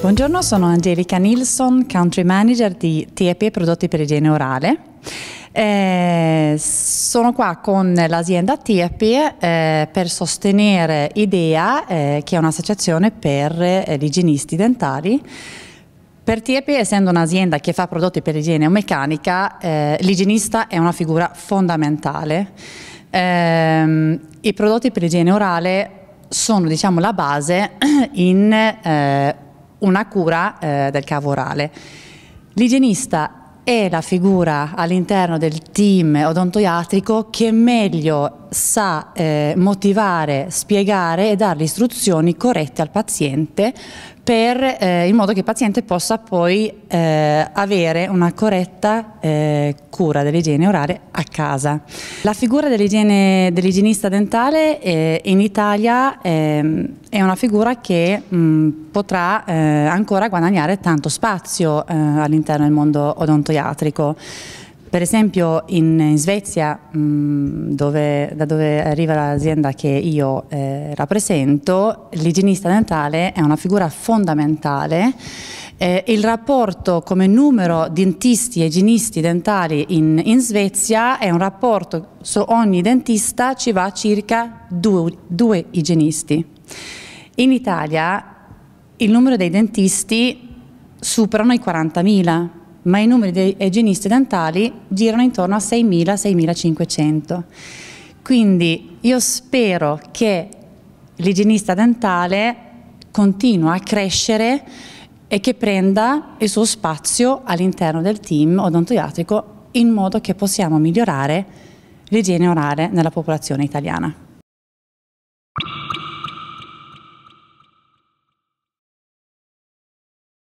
Buongiorno, sono Angelica Nilsson, Country Manager di TEP Prodotti per Igiene Orale. Eh, sono qua con l'azienda TEP eh, per sostenere IDEA, eh, che è un'associazione per eh, gli igienisti dentali. Per TEP, essendo un'azienda che fa prodotti per igiene o meccanica, eh, l'igienista è una figura fondamentale. Ehm, I prodotti per igiene orale sono diciamo, la base in eh, una cura eh, del cavo orale. L'igienista è la figura all'interno del team odontoiatrico che meglio sa eh, motivare, spiegare e dare le istruzioni corrette al paziente per, eh, in modo che il paziente possa poi eh, avere una corretta eh, cura dell'igiene orale a casa. La figura dell'igienista dell dentale eh, in Italia ehm, è una figura che mh, potrà eh, ancora guadagnare tanto spazio eh, all'interno del mondo odontoiatrico. Per esempio in, in Svezia, mh, mm, dove, da dove arriva l'azienda che io eh, rappresento, l'igienista dentale è una figura fondamentale. Eh, il rapporto come numero dentisti e igienisti dentali in, in, Svezia è un rapporto, su ogni dentista ci va circa due, due igienisti. In Italia il numero dei dentisti superano i 40.000 ma i numeri dei igienisti dentali girano intorno a 6.000-6.500. Quindi io spero che l'igienista dentale continua a crescere e che prenda il suo spazio all'interno del team odontoiatrico in modo che possiamo migliorare l'igiene orale nella popolazione italiana.